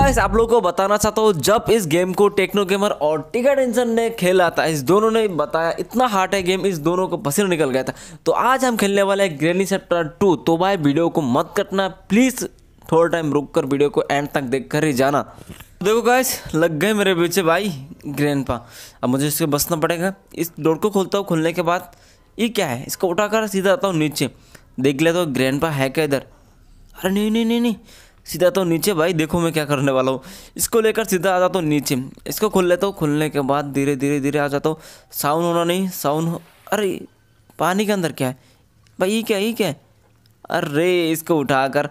Guys आप लोग को बताना चाहता हूँ जब इस गेम को टेक्नो गेमर और टिकट इंजन ने खेला था इस दोनों ने बताया इतना हार्ड है गेम इस दोनों को पसीना निकल गया था तो आज हम खेलने वाले हैं ग्रेनी चैप्टर टू तो भाई वीडियो को मत कटना प्लीज़ थोड़ा टाइम रुक कर वीडियो को एंड तक देख कर ही जाना देखो गाइस लग गए मेरे पीछे भाई ग्रैंड पा अब मुझे इससे बसना पड़ेगा इस डोर को खोलता हूँ खुलने के बाद ये क्या है इसको उठाकर सीधा आता हूँ नीचे देख लेता तो हूँ ग्रैंड पा है क्या इधर अरे नहीं नहीं नहीं नहीं सीधा तो नीचे भाई देखो मैं क्या करने वाला हूँ इसको लेकर सीधा आ जाता हूँ नीचे इसको खोल लेता हूँ खुलने के बाद धीरे धीरे धीरे आ जाता हूँ साउंड होना नहीं साउंड हो अरे पानी के अंदर क्या है भाई ये क्या ये क्या है अरे इसको उठाकर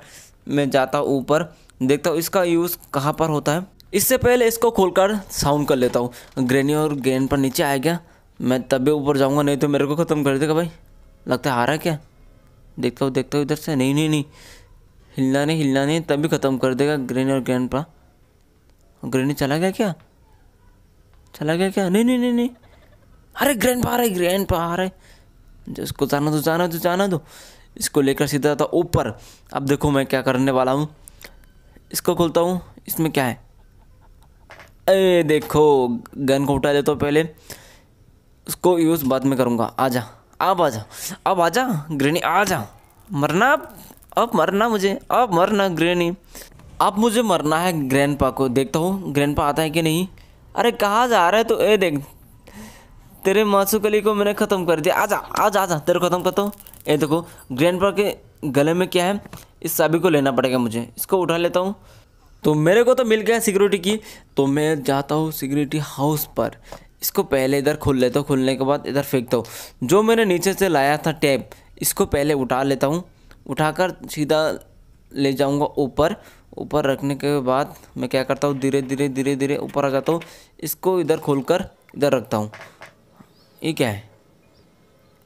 मैं जाता हूँ ऊपर देखता हूँ इसका यूज़ कहाँ पर होता है इससे पहले इसको खोलकर साउंड कर लेता हूँ ग्रेनी और ग्रेन पर नीचे आ गया मैं तब भी ऊपर जाऊँगा नहीं तो मेरे को ख़त्म कर देगा भाई लगता है आ रहा है क्या देखता हूँ देखता हूँ इधर से नहीं नहीं नहीं हिलना नहीं हिलना नहीं तभी ख़त्म कर देगा ग्रेनी और ग्रैंड पा ग्रेनी चला गया क्या चला गया क्या नहीं नहीं नहीं नहीं अरे ग्रैंड पा रहे ग्रैंड पा रहे जिसको जाना दो जाना दो जाना दो इसको लेकर सीधा था ऊपर अब देखो मैं क्या करने वाला हूँ इसको खोलता हूँ इसमें क्या है अरे देखो गन को उठा लेता हूँ पहले उसको यूज़ बाद में करूँगा आ जा अब आ जा अब आ जा ग्रेनी आ जा मरना अब मरना मुझे अब मरना ग्रैनी अब मुझे मरना है ग्रैंडपा को देखता हूँ ग्रैंडपा आता है कि नहीं अरे कहाँ जा रहा है तो ए देख तेरे मासूकली को मैंने ख़त्म कर दिया आजा आजा आजा तेरे ख़त्म करता हूँ ए देखो ग्रैंडपा के गले में क्या है इस चाबी को लेना पड़ेगा मुझे इसको उठा लेता हूँ तो मेरे को तो मिल गया सिक्योरिटी की तो मैं जाता हूँ सिक्योरिटी हाउस पर इसको पहले इधर खोल लेता हूँ खुलने के बाद इधर फेंकता हूँ जो मैंने नीचे से लाया था टैब इसको पहले उठा लेता हूँ उठाकर सीधा ले जाऊँगा ऊपर ऊपर रखने के बाद मैं क्या करता हूँ धीरे धीरे धीरे धीरे ऊपर आ जाता हूँ इसको इधर खोल कर इधर रखता हूँ ये क्या है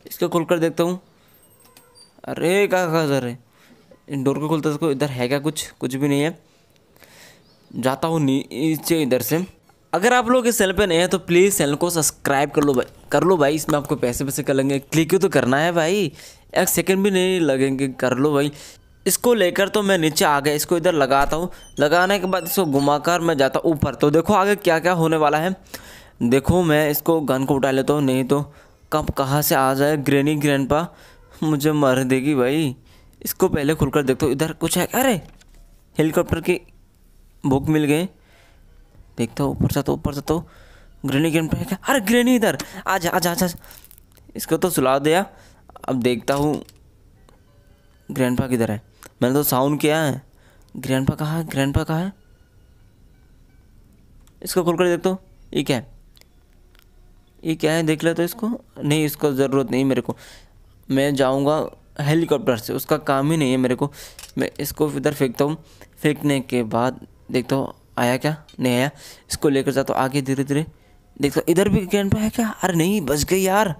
इसको खोल कर देखता हूँ अरे क्या खजर है डोर को खोलता इसको इधर है क्या कुछ कुछ भी नहीं है जाता हूँ नीचे इधर से अगर आप लोग इस चैनल पर नए हैं तो प्लीज़ चैनल को सब्सक्राइब कर लो भाई कर लो भाई इसमें आपको पैसे पैसे कर लेंगे क्लिक तो करना है भाई एक सेकंड भी नहीं लगेंगे कर लो भाई इसको लेकर तो मैं नीचे आ गया इसको इधर लगाता हूँ लगाने के बाद इसको घुमाकर मैं जाता हूँ ऊपर तो देखो आगे क्या क्या होने वाला है देखो मैं इसको गन को उठा लेता हूँ नहीं तो कब कहाँ से आ जाए ग्रेनी ग्रैंड मुझे मर देगी भाई इसको पहले खुलकर देखता इधर कुछ है अरे हेलीकॉप्टर की बुक मिल गए देखता हूँ ऊपर जाता तो ऊपर जाता हूँ ग्रेनी ग्रेन पर अरे ग्रेनी इधर आ जा आ जा इसको तो सुला दिया अब देखता हूँ ग्रैंडपा किधर है मैंने तो साउंड किया है ग्रैंडपा कहाँ है ग्रैंडपा कहाँ है इसको खोल कर देख दो तो। ये क्या है ये क्या है देख ले तो इसको नहीं इसको ज़रूरत नहीं मेरे को मैं जाऊँगा हेलीकॉप्टर से उसका काम ही नहीं है मेरे को मैं इसको इधर फेंकता हूँ फेंकने के बाद देखता हूँ आया क्या नहीं आया इसको लेकर जाता हूँ आगे धीरे धीरे देखता इधर भी ग्रैंड है क्या अरे नहीं बच गई यार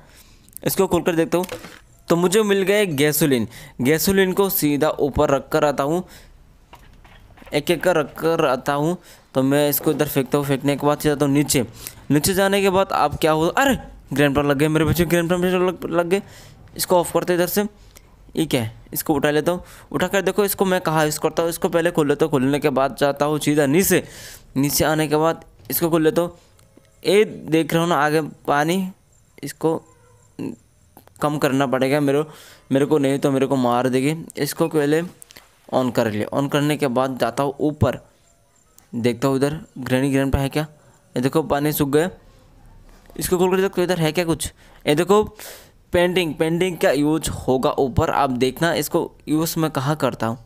इसको खोल कर देखता हूँ तो मुझे मिल गए गैसोलीन गैसोलीन को सीधा ऊपर रख कर आता हूँ एक एक कर रख कर आता हूँ तो मैं इसको इधर फेंकता हूँ फेंकने के बाद जाता हूँ नीचे नीचे जाने के बाद आप क्या हो अरे ग्रैंड प्लान लग गए मेरे बच्चे ग्रैंड प्लान लग, गए इसको ऑफ करते इधर से ठीक है इसको उठा लेता हूँ उठा कर देखो इसको मैं कहाँ यूज़ करता हूँ इसको पहले खोल लेता हूँ खोलने के बाद जाता हूँ सीधा नीचे नीचे आने के बाद इसको खोल लेता हूँ ये देख रहा हूँ ना आगे पानी इसको कम करना पड़ेगा मेरे मेरे को नहीं तो मेरे को मार देगी इसको पहले ऑन कर लिया ऑन करने के बाद जाता हूँ ऊपर देखता हूँ उधर ग्रैनी ग्रैंड पर है क्या ये देखो पानी सूख गए इसको खोल कर देखो तो इधर है क्या कुछ ये देखो पेंटिंग पेंटिंग का यूज होगा ऊपर आप देखना इसको यूज़ मैं कहाँ करता हूँ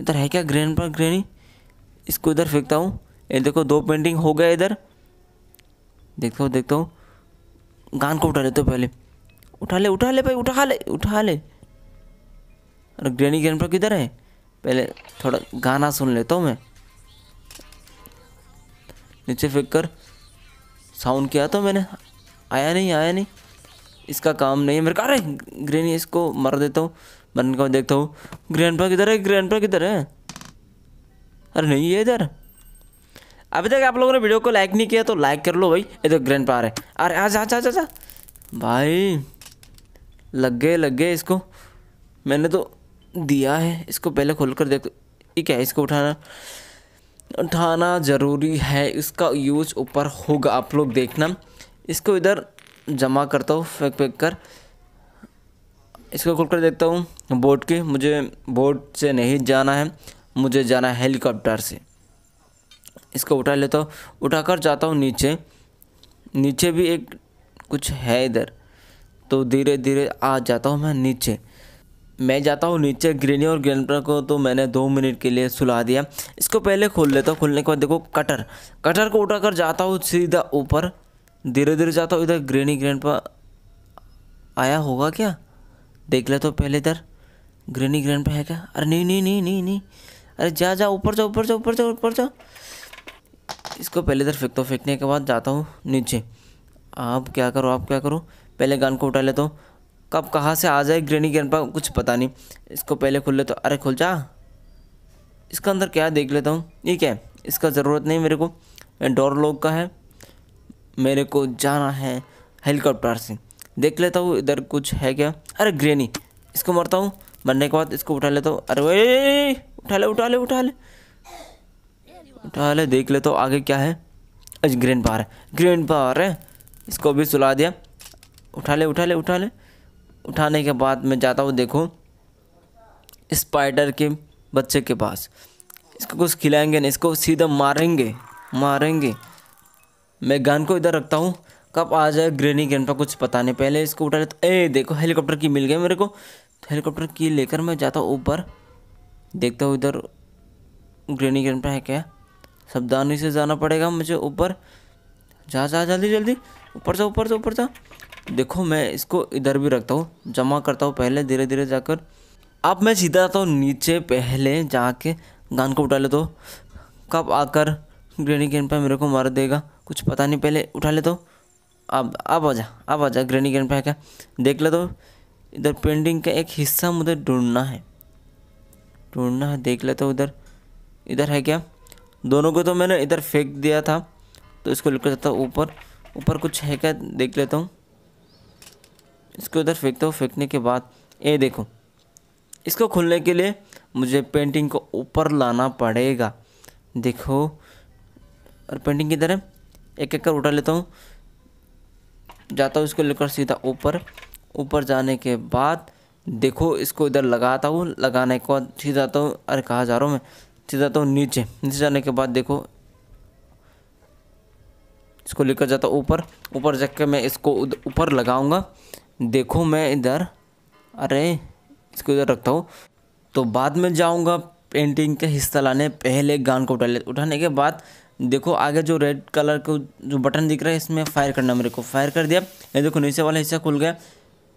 इधर है क्या ग्रैंड पर ग्रैनी इसको इधर फेंकता हूँ ये देखो दो पेंटिंग हो गया इधर देखता हूँ देखता हूँ गान को उठा लेते पहले उठा ले उठा ले भाई उठा ले उठा ले अरे ग्रैनी ग्रैंड किधर है पहले थोड़ा गाना सुन लेता हूँ मैं नीचे फेंक कर साउंड किया तो मैंने आया नहीं आया नहीं इसका काम नहीं है मेरे कहा अरे ग्रैनी इसको मर देता हूँ मरने का देखता हूँ ग्रैंड पा किधर है ग्रैंड पा किधर है अरे नहीं है इधर अभी तक आप लोगों ने वीडियो को लाइक नहीं किया तो लाइक कर लो भाई ये तो ग्रैंड पा रहे अरे आज आज आज आज भाई लग गए लग गए इसको मैंने तो दिया है इसको पहले खोल कर देख ठीक है इसको उठाना उठाना ज़रूरी है इसका यूज ऊपर होगा आप लोग देखना इसको इधर जमा करता हूँ फेंक फेंक कर इसको खोल कर देखता हूँ बोट के मुझे बोट से नहीं जाना है मुझे जाना है हेलीकॉप्टर से इसको उठा लेता हूँ उठा कर जाता हूँ नीचे नीचे भी एक कुछ है इधर तो धीरे धीरे आ जाता हूँ मैं नीचे मैं जाता हूँ नीचे ग्रेनी और ग्रेनपर को तो मैंने दो मिनट के लिए सुला दिया इसको पहले खोल लेता हूँ खोलने के बाद देखो कटर कटर को उठा कर जाता हूँ सीधा ऊपर धीरे धीरे जाता हूँ इधर ग्रेनी ग्रैंडपा आया होगा क्या देख ले तो पहले इधर ग्रेनी ग्रेन है क्या अरे नहीं नहीं नहीं नहीं नहीं अरे जा जा ऊपर जाओ ऊपर जाओ ऊपर जाओ ऊपर जाओ इसको पहले इधर फेंकता हूँ फेंकने के बाद जाता हूँ नीचे आप क्या करो आप क्या करो पहले गन को उठा लेता तो। हूँ कब कहाँ से आ जाए ग्रेनी गन पर कुछ पता नहीं इसको पहले खोल लेता तो, हूँ अरे खुल जा इसका अंदर क्या देख लेता हूँ ठीक है इसका ज़रूरत नहीं मेरे को डोर लॉक का है मेरे को जाना है हेलीकॉप्टर से देख लेता हूँ इधर कुछ है क्या अरे ग्रेनी इसको मरता हूँ मरने के बाद इसको उठा लेता हूँ अरे वे उठा ले उठा ले उठा ले उठा ले देख लेता हूँ आगे क्या है अच्छा ग्रेन पार है ग्रेन पार है इसको भी सुला दिया उठा ले उठा ले उठा ले उठाने के बाद मैं जाता हूँ देखो स्पाइडर के बच्चे के पास इसको कुछ खिलाएंगे नहीं इसको सीधा मारेंगे मारेंगे मैं गन को इधर रखता हूँ कब आ जाए ग्रेनी गन पर कुछ पता नहीं पहले इसको उठा लेता तो, ए देखो हेलीकॉप्टर की मिल गई मेरे को हेलीकॉप्टर तो की लेकर मैं जाता हूँ ऊपर देखता हूँ इधर ग्रेनी गन पर है क्या सावधानी से जाना पड़ेगा मुझे ऊपर जा जा जल्दी जल्दी ऊपर जा ऊपर जा ऊपर जा देखो मैं इसको इधर भी रखता हूँ जमा करता हूँ पहले धीरे धीरे जाकर अब मैं सीधा आता हूँ नीचे पहले जाके गान को उठा लेता हूँ कब आकर ग्रेनी गेंद पर मेरे को मार देगा कुछ पता नहीं पहले उठा लेता हूँ अब अब आ जा अब आ जा ग्रेनी गेंद पर क्या देख लेता हूँ इधर पेंटिंग का एक हिस्सा मुझे ढूंढना है ढूंढना है देख लेता हूँ उधर इधर है क्या दोनों को तो मैंने इधर फेंक दिया था तो इसको लेकर जाता हूँ ऊपर ऊपर कुछ है क्या देख लेता हूँ इसको इधर फेंकता हूँ फेंकने के बाद ये देखो इसको खोलने के लिए मुझे पेंटिंग को ऊपर लाना पड़ेगा देखो और पेंटिंग किधर है एक एक कर उठा लेता हूँ जाता हूँ इसको लेकर सीधा ऊपर ऊपर जाने के बाद देखो इसको इधर लगाता हूँ लगाने के बाद सीधा जाता हूँ अरे कहाँ जा रहा हूँ मैं सीधा जाता हूँ नीचे नीचे जाने के बाद देखो इसको लेकर जाता हूँ ऊपर ऊपर जाकर मैं इसको ऊपर लगाऊँगा देखो मैं इधर अरे इसको इधर रखता हूँ तो बाद में जाऊँगा पेंटिंग का हिस्सा लाने पहले गान को उठा ले उठाने के बाद देखो आगे जो रेड कलर का जो बटन दिख रहा है इसमें फायर करना मेरे को फायर कर दिया ये देखो नीचे वाला हिस्सा खुल गया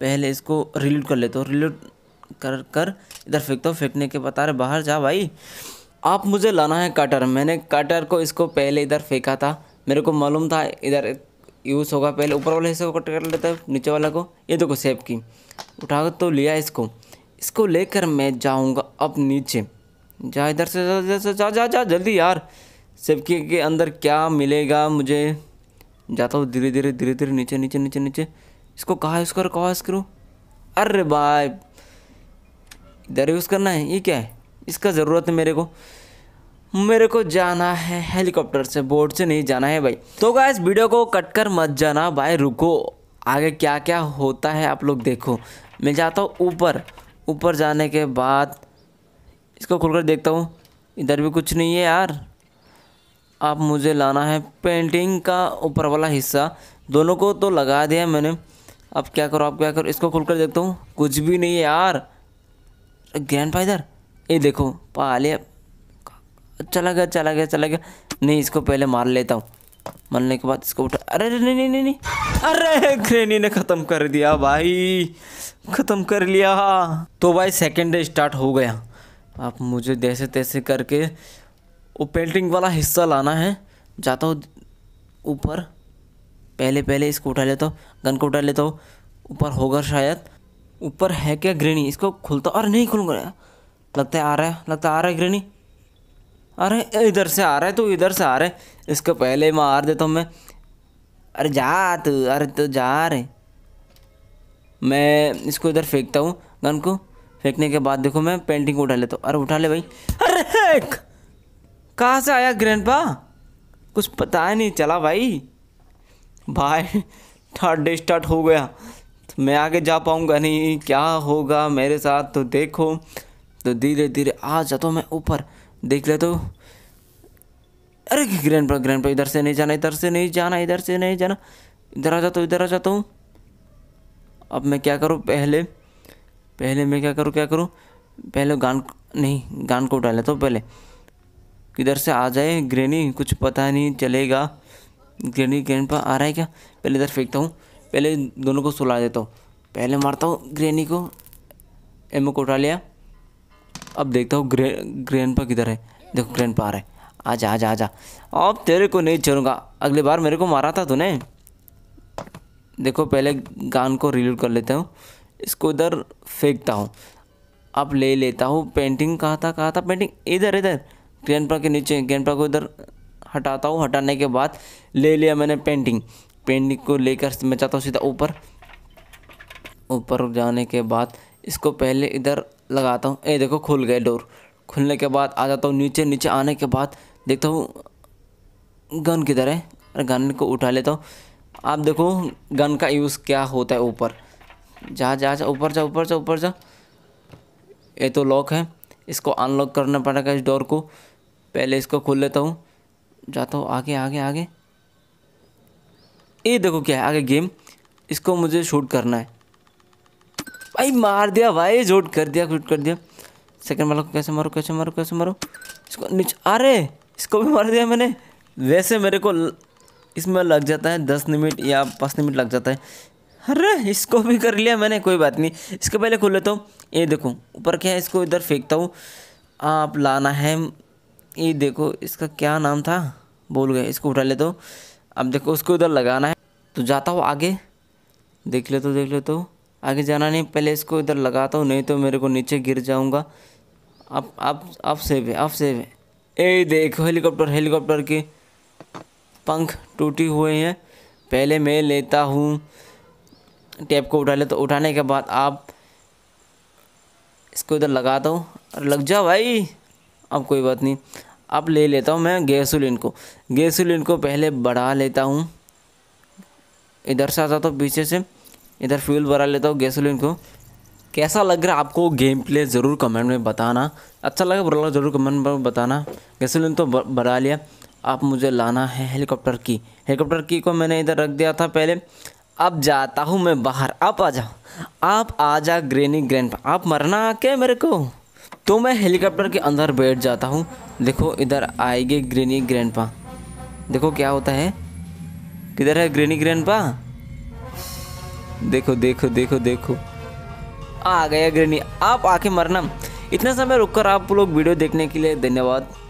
पहले इसको रिलीट कर लेता हूँ रिलीट कर कर इधर फेंकता हूँ फेंकने के बता रहे बाहर जा भाई आप मुझे लाना है कटर मैंने कटर को इसको पहले इधर फेंका था मेरे को मालूम था इधर यूज़ होगा पहले ऊपर वाले हिस्से को कट कर लेता है नीचे वाला को ये देखो सेब की उठा तो लिया इसको इसको लेकर मैं जाऊँगा अब नीचे जा इधर से जा जा जा जा, जा जल्दी यार सेब की के अंदर क्या मिलेगा मुझे जाता हूँ धीरे धीरे धीरे धीरे नीचे नीचे नीचे नीचे इसको कहा यूज़ करो कहा यूज़ करो अरे बाय इधर यूज़ करना है ये क्या है इसका ज़रूरत है मेरे को मेरे को जाना है हेलीकॉप्टर से बोट से नहीं जाना है भाई तो गाइस वीडियो को कट कर मत जाना भाई रुको आगे क्या क्या होता है आप लोग देखो मैं जाता हूँ ऊपर ऊपर जाने के बाद इसको खुलकर देखता हूँ इधर भी कुछ नहीं है यार आप मुझे लाना है पेंटिंग का ऊपर वाला हिस्सा दोनों को तो लगा दिया मैंने अब क्या करो आप क्या करो इसको कर देखता हूँ कुछ भी नहीं है यार ग्रैंड फादर ये देखो पा लिया चला गया चला गया चला गया नहीं इसको पहले मार लेता हूँ मरने के बाद इसको उठा अरे नहीं नहीं नहीं नहीं अरे ग्रेनी ने ख़त्म कर दिया भाई ख़त्म कर लिया तो भाई सेकेंड डे स्टार्ट हो गया आप मुझे जैसे तैसे करके वो पेंटिंग वाला हिस्सा लाना है जाता हूँ ऊपर पहले पहले इसको उठा लेता हूँ गन को उठा लेता हूँ ऊपर होगा शायद ऊपर है क्या ग्रेनी इसको खुलता और नहीं खुल गया लगता है आ रहा है लगता है आ रहा है ग्रेनी अरे इधर से आ रहा है तू इधर से आ रहा है इसको पहले मार देता तो हूँ मैं अरे जा तू अरे तो जा रहे मैं इसको इधर फेंकता हूँ गन को फेंकने के बाद देखो मैं पेंटिंग को उठा लेता हूँ अरे उठा ले भाई अरे कहाँ से आया पा कुछ पता ही नहीं चला भाई भाई थर्ड डे स्टार्ट हो गया तो मैं आगे जा पाऊँगा नहीं क्या होगा मेरे साथ तो देखो तो धीरे धीरे आ जाता हूँ मैं ऊपर देख ले तो अरे ग्रैंड पर ग्रैंड पर इधर से नहीं जाना इधर से नहीं जाना इधर से नहीं जाना इधर आ जाता हूँ इधर आ जाता हूँ अब मैं क्या करूँ पहले पहले मैं क्या करूँ क्या करूँ पहले गान नहीं गान को उठा लेता हूँ पहले किधर से आ जाए ग्रेनी कुछ पता नहीं चलेगा ग्रेनी ग्रैंड पर आ रहा है क्या पहले इधर फेंकता हूँ पहले दोनों को सुला देता हूँ पहले मारता हूँ ग्रेनी को एमओ को उठा लिया अब देखता हूँ ग्रे ग्रैंड पा किधर है देखो ग्रैंड पा आ रहा है आजा आजा आजा अब तेरे को नहीं छोड़ूंगा अगली बार मेरे को मारा था तूने देखो पहले गान को रिलोड कर लेता हूँ इसको इधर फेंकता हूँ अब ले लेता हूँ पेंटिंग कहाँ था कहाँ था पेंटिंग इधर इधर ग्रैंडपा के नीचे पा को इधर हटाता हूँ हटाने के बाद ले लिया मैंने पेंटिंग पेंटिंग को लेकर मैं चाहता हूँ सीधा ऊपर ऊपर जाने के बाद इसको पहले इधर लगाता हूँ ये देखो खुल गए डोर खुलने के बाद आ जाता हूँ नीचे नीचे आने के बाद देखता हूँ गन किधर है अरे गन को उठा लेता हूँ आप देखो गन का यूज़ क्या होता है ऊपर जा जा जा ऊपर जा ऊपर जा ऊपर जा ये तो लॉक है इसको अनलॉक करना पड़ेगा इस डोर को पहले इसको खोल लेता हूँ जाता हूँ आगे आगे आगे ये देखो क्या है आगे गेम इसको मुझे शूट करना है भाई मार दिया भाई झूठ कर दिया झूठ कर दिया सेकंड वाला को कैसे मारो कैसे मारो कैसे मारो इसको नीचे अरे इसको भी मार दिया मैंने वैसे मेरे को इसमें लग जाता है दस मिनट या पाँच मिनट लग जाता है अरे इसको भी कर लिया मैंने कोई बात नहीं इसके पहले खोल लेता हूँ ये देखो ऊपर क्या है इसको इधर फेंकता हूँ आप लाना है ये देखो इसका क्या नाम था बोल गए इसको उठा लेता हूँ अब देखो उसको इधर लगाना है तो जाता हूँ आगे देख ले तो देख ले तो आगे जाना नहीं पहले इसको इधर लगाता हूँ नहीं तो मेरे को नीचे गिर जाऊँगा अब अब अब सेव है अब सेव है ए देखो हेलीकॉप्टर हेलीकॉप्टर के पंख टूटी हुए हैं पहले मैं लेता हूँ टैप को उठा लेता तो उठाने के बाद आप इसको इधर लगाता हूँ अरे लग जाओ भाई अब कोई बात नहीं अब ले लेता हूँ मैं गैसोलीन को गैसोलीन को पहले बढ़ा लेता हूँ इधर से आता तो पीछे से इधर फ्यूल भरा लेता हूँ गैसोलीन को कैसा लग रहा है आपको गेम प्ले ज़रूर कमेंट में बताना अच्छा लगा बुरा लगा ज़रूर कमेंट में बताना गैसोलीन तो भरा लिया आप मुझे लाना है हेलीकॉप्टर की हेलीकॉप्टर की को मैंने इधर रख दिया था पहले अब जाता हूँ मैं बाहर आप आ जाओ आप आ जा ग्रेनी ग्रैंड आप मरना आके मेरे को तो मैं हेलीकॉप्टर के अंदर बैठ जाता हूँ देखो इधर आएगी ग्रेनी ग्रैंड देखो क्या होता है किधर है ग्रेनी ग्रैंड देखो देखो देखो देखो आ गया अग्रणी आप आके मरना इतना समय रुककर आप लोग वीडियो देखने के लिए धन्यवाद